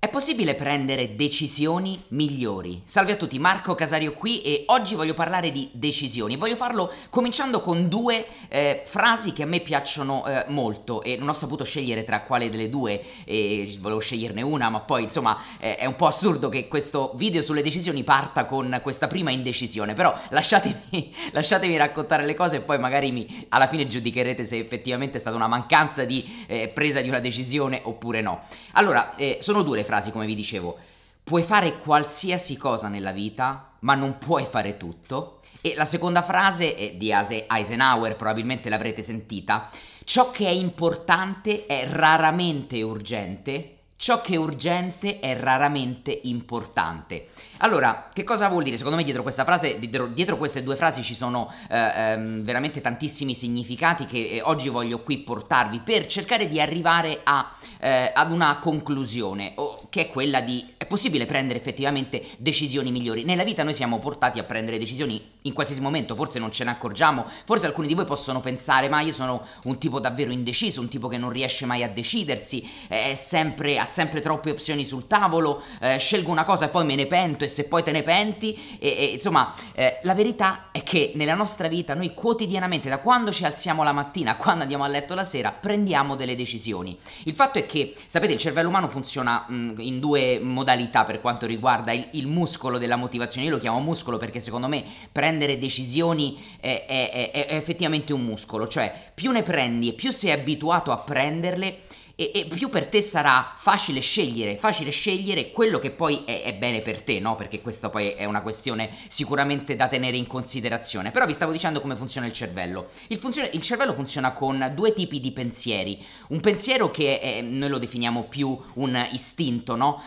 È possibile prendere decisioni migliori. Salve a tutti, Marco Casario qui e oggi voglio parlare di decisioni. Voglio farlo cominciando con due eh, frasi che a me piacciono eh, molto e non ho saputo scegliere tra quale delle due e volevo sceglierne una, ma poi insomma eh, è un po' assurdo che questo video sulle decisioni parta con questa prima indecisione, però lasciatemi, lasciatemi raccontare le cose e poi magari mi, alla fine giudicherete se effettivamente è stata una mancanza di eh, presa di una decisione oppure no. Allora, eh, sono due frasi, come vi dicevo, puoi fare qualsiasi cosa nella vita, ma non puoi fare tutto. E la seconda frase è di Eisenhower, probabilmente l'avrete sentita. Ciò che è importante è raramente urgente Ciò che è urgente è raramente importante. Allora, che cosa vuol dire? Secondo me dietro questa frase, dietro, dietro queste due frasi ci sono eh, ehm, veramente tantissimi significati che eh, oggi voglio qui portarvi per cercare di arrivare a, eh, ad una conclusione, o, che è quella di è possibile prendere effettivamente decisioni migliori. Nella vita noi siamo portati a prendere decisioni in qualsiasi momento, forse non ce ne accorgiamo, forse alcuni di voi possono pensare, ma io sono un tipo davvero indeciso, un tipo che non riesce mai a decidersi, è sempre a sempre troppe opzioni sul tavolo, eh, scelgo una cosa e poi me ne pento e se poi te ne penti, e, e insomma eh, la verità è che nella nostra vita noi quotidianamente, da quando ci alziamo la mattina a quando andiamo a letto la sera, prendiamo delle decisioni. Il fatto è che, sapete, il cervello umano funziona mh, mm, in due modalità per quanto riguarda il, il, muscolo della motivazione, io lo chiamo muscolo perché secondo me prendere decisioni è, è, è, è effettivamente un muscolo, cioè più ne prendi e più sei abituato a prenderle, e, e, più per te sarà facile scegliere, facile scegliere quello che poi è, è, bene per te, no? Perché questa poi è una questione sicuramente da tenere in considerazione. Però vi stavo dicendo come funziona il cervello. Il, funzione, il cervello funziona con due tipi di pensieri. Un pensiero che è, noi lo definiamo più un istinto, no?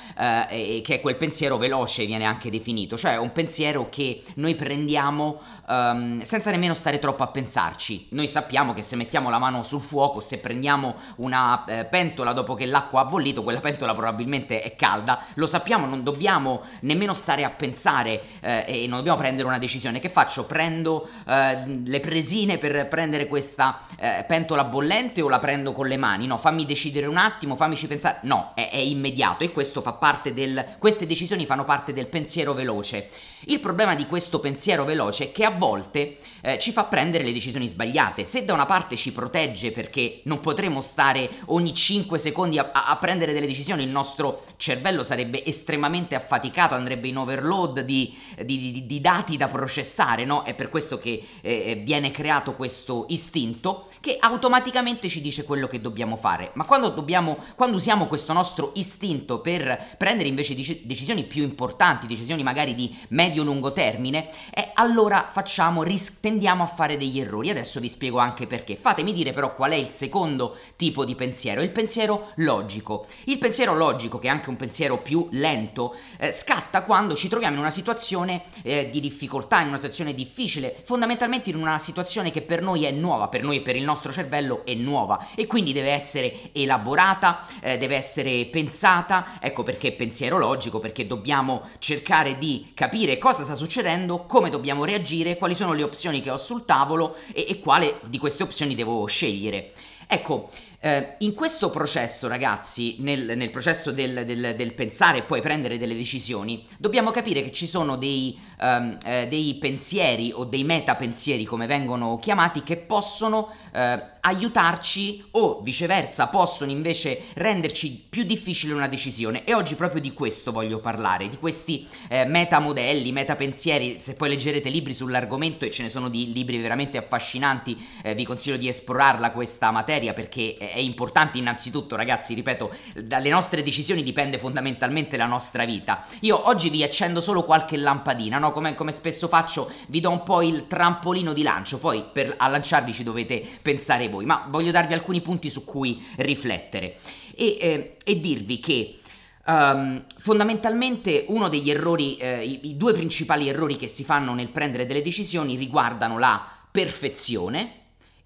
Eh, che è quel pensiero veloce, viene anche definito, cioè un pensiero che noi prendiamo um, senza nemmeno stare troppo a pensarci. Noi sappiamo che se mettiamo la mano sul fuoco, se prendiamo una eh, pentola dopo che l'acqua ha bollito, quella pentola probabilmente è calda, lo sappiamo, non dobbiamo nemmeno stare a pensare eh, e non dobbiamo prendere una decisione. Che faccio? Prendo eh, le presine per prendere questa eh, pentola bollente o la prendo con le mani? No, fammi decidere un attimo, fammici pensare. No, è, è immediato e questo fa parte del... queste decisioni fanno parte del pensiero veloce. Il problema di questo pensiero veloce è che a volte eh, ci fa prendere le decisioni sbagliate. Se da una parte ci protegge perché non potremo stare ogni 5 5 secondi a, a, prendere delle decisioni, il nostro cervello sarebbe estremamente affaticato, andrebbe in overload di, di, di, di dati da processare, no? È per questo che eh, eh viene creato questo istinto che automaticamente ci dice quello che dobbiamo fare. Ma quando, dobbiamo, quando usiamo questo nostro istinto per prendere invece decisioni più importanti, decisioni magari di medio-lungo termine, eh, allora facciamo, ris- tendiamo a fare degli errori. Adesso vi spiego anche perché. Fatemi dire però qual è il secondo tipo di pensiero. Il pensiero pensiero logico. Il pensiero logico, che è anche un pensiero più lento, eh, scatta quando ci troviamo in una situazione eh, di difficoltà, in una situazione difficile, fondamentalmente in una situazione che per noi è nuova, per noi e per il nostro cervello è nuova e quindi deve essere elaborata, eh, deve essere pensata, ecco perché pensiero logico, perché dobbiamo cercare di capire cosa sta succedendo, come dobbiamo reagire, quali sono le opzioni che ho sul tavolo e, e quale di queste opzioni devo scegliere. Ecco, eh, in questo processo, ragazzi, nel, nel processo del, del, del, pensare e poi prendere delle decisioni, dobbiamo capire che ci sono dei, um, eh, dei pensieri o dei metapensieri, come vengono chiamati, che possono eh, aiutarci o viceversa possono invece renderci più difficile una decisione. E oggi proprio di questo voglio parlare, di questi eh, metamodelli, metapensieri. Se poi leggerete libri sull'argomento, e ce ne sono di libri veramente affascinanti, eh, vi consiglio di esplorarla questa materia perché è è importante innanzitutto, ragazzi, ripeto, dalle nostre decisioni dipende fondamentalmente la nostra vita. Io oggi vi accendo solo qualche lampadina, no? come, come spesso faccio, vi do un po' il trampolino di lancio, poi per, a lanciarvi ci dovete pensare voi, ma voglio darvi alcuni punti su cui riflettere e, eh, e dirvi che... Um, fondamentalmente uno degli errori, eh, i, i due principali errori che si fanno nel prendere delle decisioni riguardano la perfezione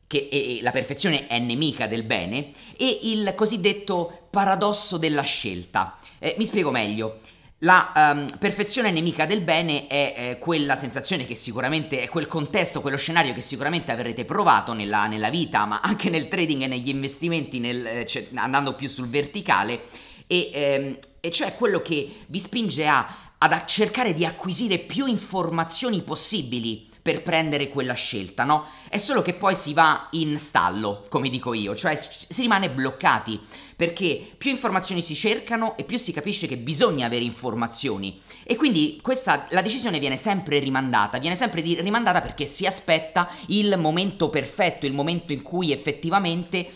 che la perfezione è nemica del bene, e il cosiddetto paradosso della scelta. Eh, mi spiego meglio. La um, perfezione nemica del bene è eh, quella sensazione che sicuramente è quel contesto, quello scenario che sicuramente avrete provato nella, nella vita, ma anche nel trading e negli investimenti, nel, eh, cioè, andando più sul verticale, e, ehm, e cioè quello che vi spinge a, ad a cercare di acquisire più informazioni possibili per prendere quella scelta, no? È solo che poi si va in stallo, come dico io, cioè si rimane bloccati, perché più informazioni si cercano e più si capisce che bisogna avere informazioni. E quindi questa, la decisione viene sempre rimandata, viene sempre rimandata perché si aspetta il momento perfetto, il momento in cui effettivamente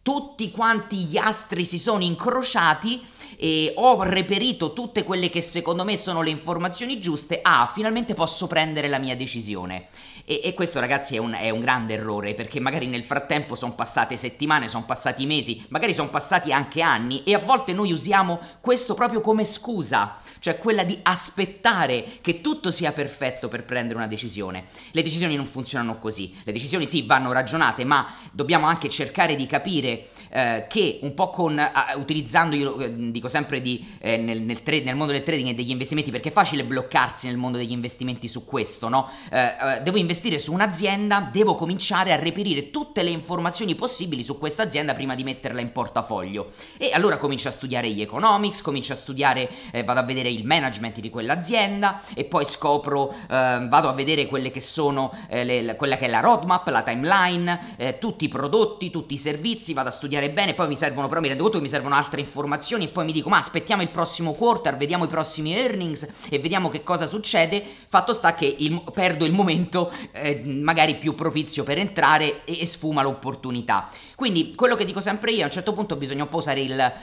tutti quanti gli astri si sono incrociati e ho reperito tutte quelle che secondo me sono le informazioni giuste, ah, finalmente posso prendere la mia decisione. E, e questo ragazzi è un, è un, grande errore perché magari nel frattempo sono passate settimane, sono passati mesi, magari sono passati anche anni e a volte noi usiamo questo proprio come scusa, cioè quella di aspettare che tutto sia perfetto per prendere una decisione. Le decisioni non funzionano così, le decisioni sì vanno ragionate, ma dobbiamo anche cercare di capire eh, che un po' con, uh, utilizzando, io eh, dico sempre di, eh, nel, nel, tra- nel, mondo del trading e degli investimenti perché è facile bloccarsi nel mondo degli investimenti su questo, no? Eh, eh, devo investire su un'azienda, devo cominciare a reperire tutte le informazioni possibili su questa azienda prima di metterla in portafoglio. E allora comincio a studiare gli economics, comincio a studiare, eh, vado a vedere il management di quell'azienda e poi scopro, ehm, vado a vedere quelle che sono, eh, le, quella che è la roadmap, la timeline, tutti i prodotti, tutti i servizi, vado a studiare bene, poi mi servono, però mi rendo conto che mi servono altre informazioni e poi mi dico ma aspettiamo il prossimo quarter, vediamo i prossimi earnings e vediamo che cosa succede, fatto sta che il, perdo il momento eh, magari più propizio per entrare e, e, sfuma l'opportunità. Quindi quello che dico sempre io, a un certo punto bisogna un po' usare il eh,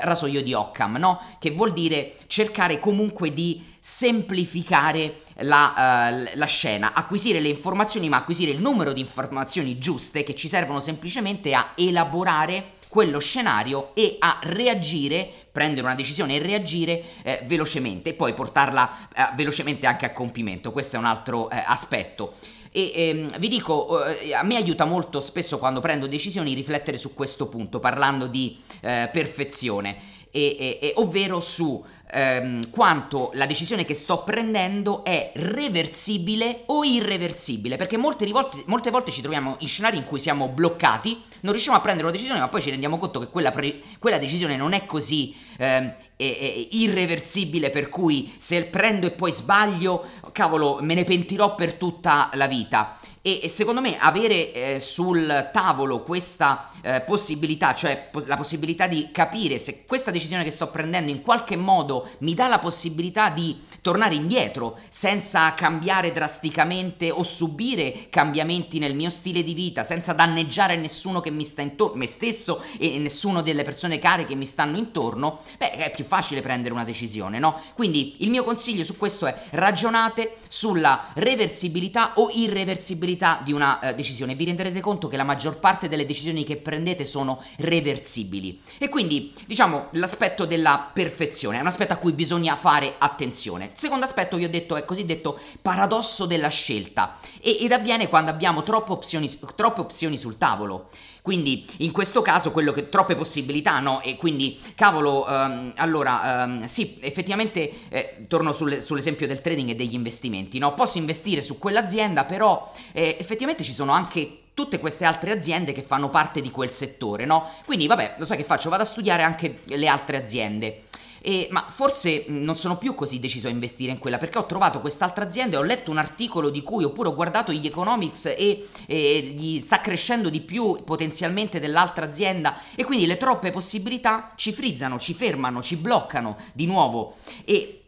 rasoio di Occam, no? che vuol dire cercare comunque di semplificare la, uh, la, scena, acquisire le informazioni, ma acquisire il numero di informazioni giuste che ci servono semplicemente a elaborare quello scenario e a reagire, prendere una decisione e reagire eh, velocemente e poi portarla eh, velocemente anche a compimento. Questo è un altro eh, aspetto. E ehm, vi dico, eh, a me aiuta molto spesso quando prendo decisioni riflettere su questo punto, parlando di eh, perfezione, e, e, e, ovvero su ehm, quanto la decisione che sto prendendo è reversibile o irreversibile, perché molte volte, molte volte ci troviamo in scenari in cui siamo bloccati, non riusciamo a prendere una decisione, ma poi ci rendiamo conto che quella, pre- quella decisione non è così ehm, e, e, irreversibile per cui se prendo e poi sbaglio, cavolo, me ne pentirò per tutta la vita e, secondo me avere eh, sul tavolo questa eh, possibilità, cioè po- la possibilità di capire se questa decisione che sto prendendo in qualche modo mi dà la possibilità di tornare indietro senza cambiare drasticamente o subire cambiamenti nel mio stile di vita, senza danneggiare nessuno che mi sta intorno, me stesso e nessuno delle persone care che mi stanno intorno, beh è più facile prendere una decisione, no? Quindi il mio consiglio su questo è ragionate sulla reversibilità o irreversibilità possibilità di una eh, decisione. Vi renderete conto che la maggior parte delle decisioni che prendete sono reversibili. E quindi, diciamo, l'aspetto della perfezione è un aspetto a cui bisogna fare attenzione. Il secondo aspetto, vi ho detto, è il cosiddetto paradosso della scelta e, ed avviene quando abbiamo troppe opzioni, troppe opzioni sul tavolo. Quindi in questo caso quello che troppe possibilità, no? E quindi cavolo, um, allora um, sì, effettivamente eh, torno sul, sull'esempio del trading e degli investimenti, no? Posso investire su quell'azienda, però eh, effettivamente ci sono anche tutte queste altre aziende che fanno parte di quel settore, no? Quindi vabbè, lo sai che faccio? Vado a studiare anche le altre aziende e, ma forse mm, non sono più così deciso a investire in quella perché ho trovato quest'altra azienda e ho letto un articolo di cui oppure ho guardato gli economics e, e gli sta crescendo di più potenzialmente dell'altra azienda e quindi le troppe possibilità ci frizzano, ci fermano, ci bloccano di nuovo e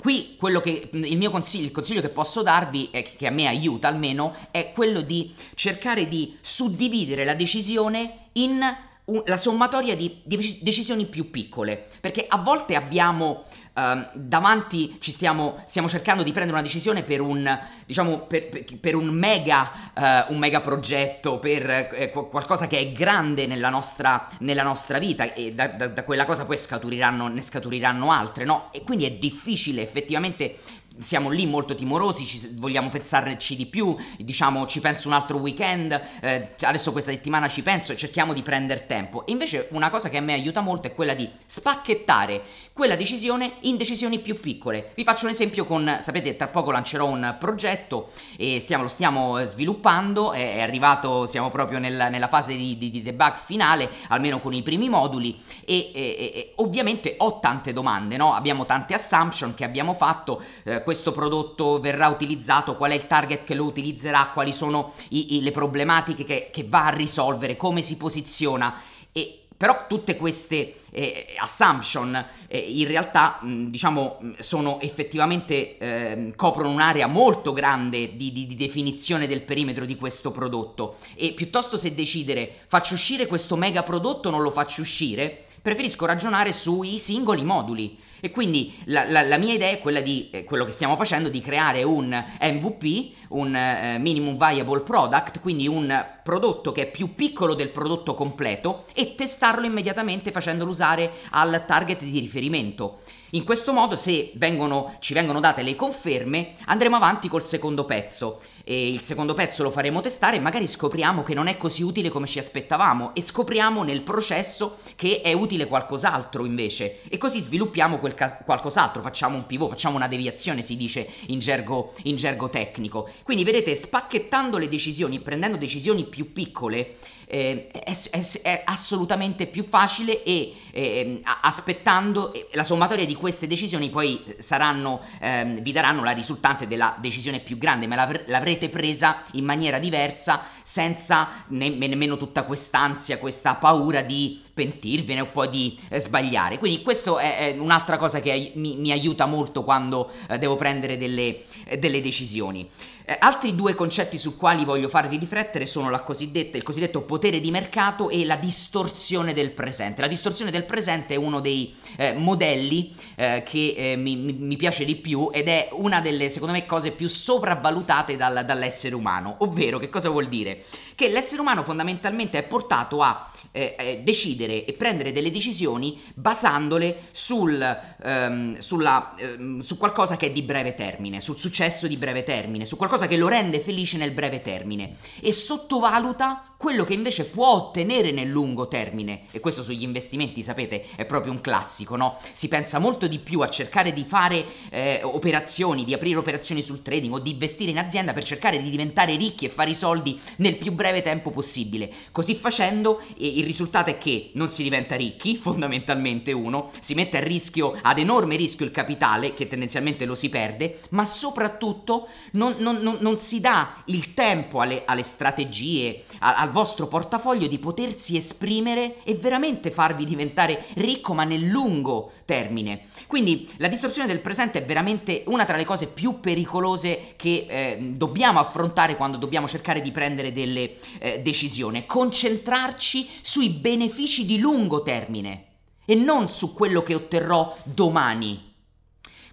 Qui quello che mm, il mio consiglio, il consiglio che posso darvi, è, eh, che a me aiuta almeno, è quello di cercare di suddividere la decisione in un, la sommatoria di, di, decisioni più piccole, perché a volte abbiamo eh, davanti, ci stiamo, stiamo, cercando di prendere una decisione per un, diciamo, per, per un mega, eh, un mega progetto, per eh, qualcosa che è grande nella nostra, nella nostra vita e da, da, da, quella cosa poi scaturiranno, ne scaturiranno altre, no? E quindi è difficile effettivamente siamo lì molto timorosi, ci, vogliamo pensarci di più, diciamo ci penso un altro weekend, eh, adesso questa settimana ci penso cerchiamo di prendere tempo. E invece una cosa che a me aiuta molto è quella di spacchettare quella decisione in decisioni più piccole. Vi faccio un esempio con, sapete, tra poco lancerò un progetto e stiamo, lo stiamo eh, sviluppando, è, arrivato, siamo proprio nel, nella fase di, di, di, debug finale, almeno con i primi moduli e, e, e ovviamente ho tante domande, no? abbiamo tante assumption che abbiamo fatto. Eh, questo prodotto verrà utilizzato, qual è il target che lo utilizzerà, quali sono i, i, le problematiche che, che va a risolvere, come si posiziona. E però tutte queste eh, assumption eh, in realtà mh, diciamo sono effettivamente eh, coprono un'area molto grande di, di, di, definizione del perimetro di questo prodotto e piuttosto se decidere faccio uscire questo mega prodotto o non lo faccio uscire preferisco ragionare sui singoli moduli e quindi la, la, la mia idea è quella di eh, quello che stiamo facendo, di creare un MVP, un eh, minimum viable product, quindi un prodotto che è più piccolo del prodotto completo e testarlo immediatamente facendolo usare al target di riferimento. In questo modo, se vengono, ci vengono date le conferme, andremo avanti col secondo pezzo. E il secondo pezzo lo faremo testare e magari scopriamo che non è così utile come ci aspettavamo e scopriamo nel processo che è utile qualcos'altro invece. E così sviluppiamo quel ca- qualcos'altro, facciamo un pivot, facciamo una deviazione, si dice in gergo, in gergo tecnico. Quindi vedete, spacchettando le decisioni e prendendo decisioni più piccole, eh, è, è, è, assolutamente più facile e eh, aspettando la sommatoria di queste decisioni poi saranno, ehm, vi daranno la risultante della decisione più grande, ma l'avr- l'avrete presa in maniera diversa senza ne- nemmeno tutta quest'ansia, questa paura di pentirvene o poi di eh, sbagliare. Quindi questo è, è un'altra cosa che mi, mi aiuta molto quando eh, devo prendere delle, delle decisioni. Eh, altri due concetti su quali voglio farvi riflettere sono il cosiddetto potere di mercato e la distorsione del presente. La distorsione del presente è uno dei eh, modelli eh, che eh, mi, mi, piace di più ed è una delle, secondo me, cose più sopravvalutate dal, dall'essere umano. Ovvero, che cosa vuol dire? Che l'essere umano fondamentalmente è portato a eh, eh, decidere e prendere delle decisioni basandole sul, ehm, sulla, ehm, su qualcosa che è di breve termine, sul successo di breve termine, su qualcosa qualcosa che lo rende felice nel breve termine e sottovaluta quello che invece può ottenere nel lungo termine. E questo sugli investimenti, sapete, è proprio un classico, no? Si pensa molto di più a cercare di fare eh, operazioni, di aprire operazioni sul trading o di investire in azienda per cercare di diventare ricchi e fare i soldi nel più breve tempo possibile. Così facendo il risultato è che non si diventa ricchi, fondamentalmente uno, si mette a rischio, ad enorme rischio il capitale, che tendenzialmente lo si perde, ma soprattutto non, non, non, non si dà il tempo alle, alle strategie, al al vostro portafoglio di potersi esprimere e veramente farvi diventare ricco ma nel lungo termine. Quindi la distorsione del presente è veramente una tra le cose più pericolose che eh, dobbiamo affrontare quando dobbiamo cercare di prendere delle eh, decisioni. Concentrarci sui benefici di lungo termine e non su quello che otterrò domani.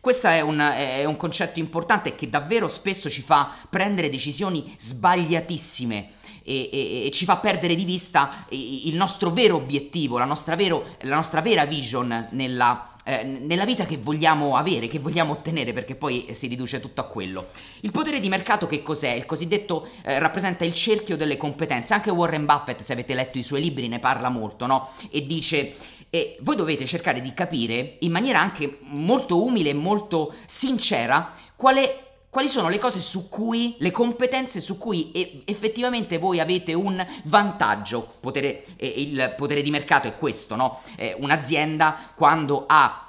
Questo è un, è un, concetto importante che davvero spesso ci fa prendere decisioni sbagliatissime e, e, e ci fa perdere di vista il nostro vero obiettivo, la nostra, vero, la nostra vera vision nella eh, nella vita che vogliamo avere, che vogliamo ottenere, perché poi si riduce tutto a quello. Il potere di mercato che cos'è? Il cosiddetto eh, rappresenta il cerchio delle competenze. Anche Warren Buffett, se avete letto i suoi libri, ne parla molto, no? E dice e voi dovete cercare di capire in maniera anche molto umile e molto sincera qual è quali sono le cose su cui, le competenze su cui effettivamente voi avete un vantaggio. Potere, eh, il potere di mercato è questo, no? Eh, un'azienda quando ha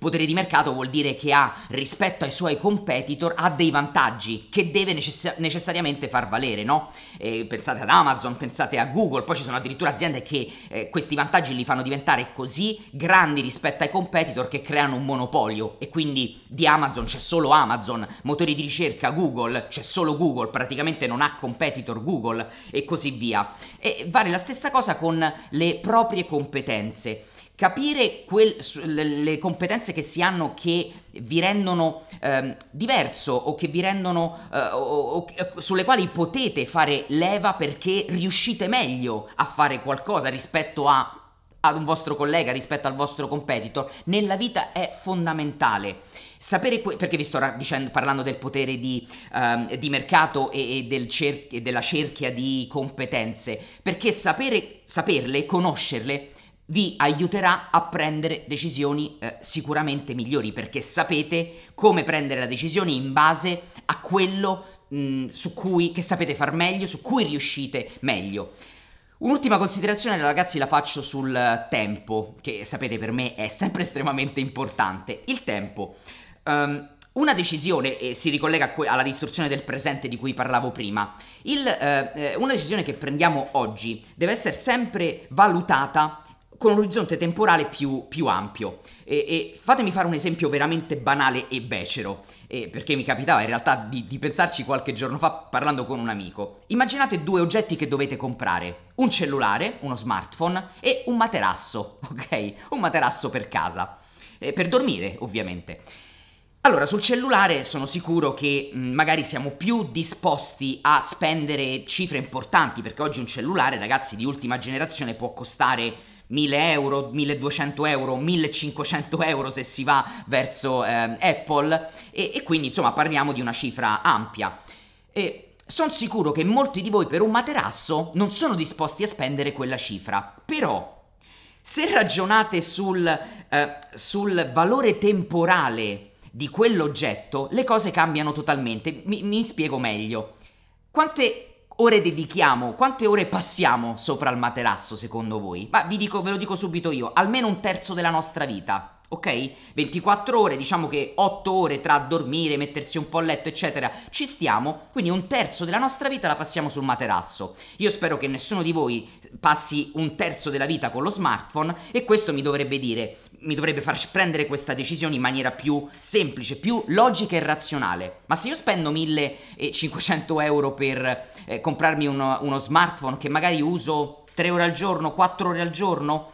Potere di mercato vuol dire che ha, rispetto ai suoi competitor, ha dei vantaggi che deve necess- necessariamente far valere, no? Eh, pensate ad Amazon, pensate a Google, poi ci sono addirittura aziende che eh, questi vantaggi li fanno diventare così grandi rispetto ai competitor che creano un monopolio e quindi di Amazon c'è solo Amazon, motori di ricerca Google, c'è solo Google, praticamente non ha competitor Google e così via. E vale la stessa cosa con le proprie competenze capire quel, le competenze che si hanno che vi rendono eh, diverso o che vi rendono eh, o, o, eh, sulle quali potete fare leva perché riuscite meglio a fare qualcosa rispetto a, ad un vostro collega rispetto al vostro competitor nella vita è fondamentale sapere que- perché vi sto dicendo, parlando del potere di, um, di mercato e, e, del cer- e, della cerchia di competenze perché sapere, saperle conoscerle vi aiuterà a prendere decisioni eh, sicuramente migliori perché sapete come prendere la decisione in base a quello mh, mm, su cui che sapete far meglio, su cui riuscite meglio. Un'ultima considerazione ragazzi la faccio sul tempo, che sapete per me è sempre estremamente importante. Il tempo. Um, una decisione, e si ricollega alla distruzione del presente di cui parlavo prima, il, eh, eh una decisione che prendiamo oggi deve essere sempre valutata con un orizzonte temporale più, più ampio. E, e, fatemi fare un esempio veramente banale e becero, e perché mi capitava in realtà di, di pensarci qualche giorno fa parlando con un amico. Immaginate due oggetti che dovete comprare, un cellulare, uno smartphone e un materasso, ok? Un materasso per casa, eh, per dormire ovviamente. Allora, sul cellulare sono sicuro che mh, mm, magari siamo più disposti a spendere cifre importanti, perché oggi un cellulare, ragazzi, di ultima generazione può costare 1000 euro, 1200 euro, 1500 euro se si va verso eh, Apple e, e, quindi insomma parliamo di una cifra ampia. E sono sicuro che molti di voi per un materasso non sono disposti a spendere quella cifra, però se ragionate sul, eh, sul valore temporale di quell'oggetto, le cose cambiano totalmente. Mi, mi spiego meglio. Quante ore dedichiamo, quante ore passiamo sopra il materasso secondo voi? Ma vi dico, ve lo dico subito io, almeno un terzo della nostra vita ok? 24 ore, diciamo che 8 ore tra dormire, mettersi un po' a letto, eccetera, ci stiamo, quindi un terzo della nostra vita la passiamo sul materasso. Io spero che nessuno di voi passi un terzo della vita con lo smartphone e questo mi dovrebbe dire, mi dovrebbe far prendere questa decisione in maniera più semplice, più logica e razionale. Ma se io spendo 1500 euro per eh, comprarmi uno, uno smartphone che magari uso 3 ore al giorno, 4 ore al giorno,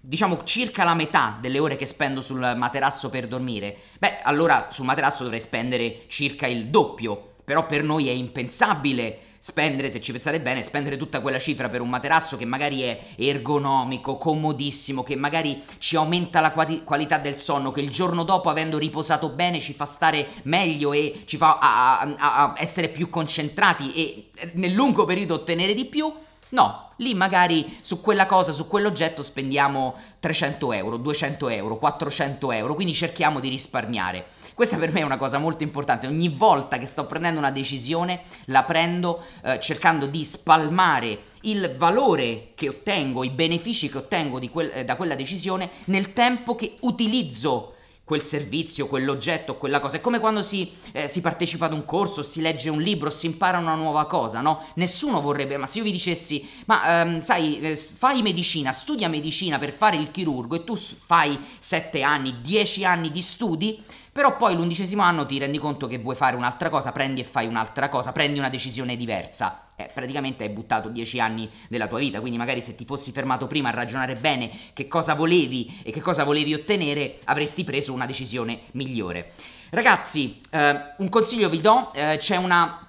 diciamo circa la metà delle ore che spendo sul materasso per dormire, beh, allora sul materasso dovrei spendere circa il doppio. Però per noi è impensabile spendere, se ci pensate bene, spendere tutta quella cifra per un materasso che magari è ergonomico, comodissimo, che magari ci aumenta la quali- qualità del sonno, che il giorno dopo, avendo riposato bene, ci fa stare meglio e ci fa a- a- a essere più concentrati e nel lungo periodo ottenere di più. No, Lì magari su quella cosa, su quell'oggetto spendiamo 300 euro, 200 euro, 400 euro, quindi cerchiamo di risparmiare. Questa per me è una cosa molto importante. Ogni volta che sto prendendo una decisione, la prendo eh, cercando di spalmare il valore che ottengo, i benefici che ottengo quel, eh, da quella decisione nel tempo che utilizzo quel servizio, quell'oggetto, quella cosa. È come quando si, eh, si, partecipa ad un corso, si legge un libro, si impara una nuova cosa, no? Nessuno vorrebbe, ma se io vi dicessi, ma ehm, sai, eh, fai medicina, studia medicina per fare il chirurgo e tu fai sette anni, dieci anni di studi, però poi l'undicesimo anno ti rendi conto che vuoi fare un'altra cosa, prendi e fai un'altra cosa, prendi una decisione diversa. Eh, praticamente hai buttato dieci anni della tua vita, quindi magari se ti fossi fermato prima a ragionare bene che cosa volevi e che cosa volevi ottenere, avresti preso una decisione migliore. Ragazzi, eh, un consiglio vi do, eh, c'è una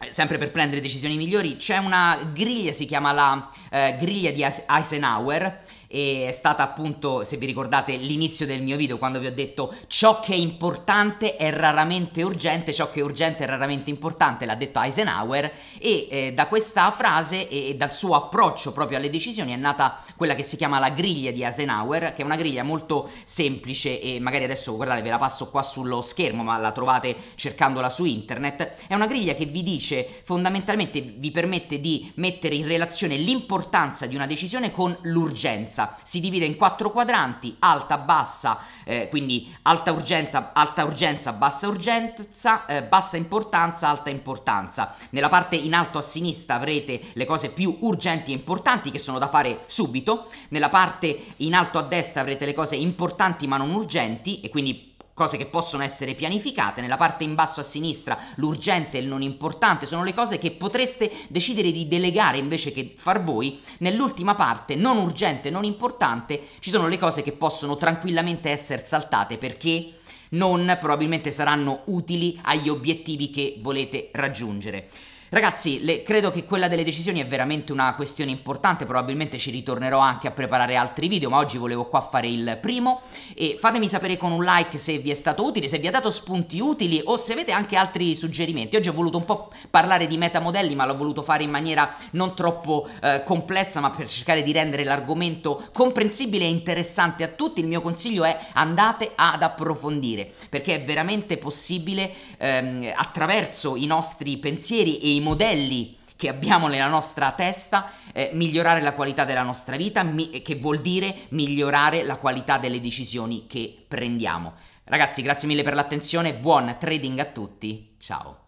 eh, sempre per prendere decisioni migliori, c'è una griglia, si chiama la eh, griglia di Eisenhower, e è stata appunto, se vi ricordate, l'inizio del mio video quando vi ho detto ciò che è importante è raramente urgente, ciò che è urgente è raramente importante, l'ha detto Eisenhower e eh, da questa frase e, e dal suo approccio proprio alle decisioni è nata quella che si chiama la griglia di Eisenhower, che è una griglia molto semplice e magari adesso guardate ve la passo qua sullo schermo, ma la trovate cercandola su internet, è una griglia che vi dice fondamentalmente vi permette di mettere in relazione l'importanza di una decisione con l'urgenza urgenza si divide in quattro quadranti, alta, bassa, eh, quindi alta, urgenta, alta urgenza, bassa urgenza, eh, bassa importanza, alta importanza. Nella parte in alto a sinistra avrete le cose più urgenti e importanti che sono da fare subito, nella parte in alto a destra avrete le cose importanti ma non urgenti e quindi cose che possono essere pianificate, nella parte in basso a sinistra l'urgente e il non importante sono le cose che potreste decidere di delegare invece che far voi, nell'ultima parte non urgente e non importante ci sono le cose che possono tranquillamente essere saltate perché non probabilmente saranno utili agli obiettivi che volete raggiungere. Ragazzi, le, credo che quella delle decisioni è veramente una questione importante, probabilmente ci ritornerò anche a preparare altri video, ma oggi volevo qua fare il primo e fatemi sapere con un like se vi è stato utile, se vi ha dato spunti utili o se avete anche altri suggerimenti. Oggi ho voluto un po' parlare di metamodelli, ma l'ho voluto fare in maniera non troppo eh, complessa, ma per cercare di rendere l'argomento comprensibile e interessante a tutti, il mio consiglio è andate ad approfondire, perché è veramente possibile ehm, attraverso i nostri pensieri e i modelli che abbiamo nella nostra testa, eh, migliorare la qualità della nostra vita, mi- eh, che vuol dire migliorare la qualità delle decisioni che prendiamo. Ragazzi, grazie mille per l'attenzione, buon trading a tutti, ciao!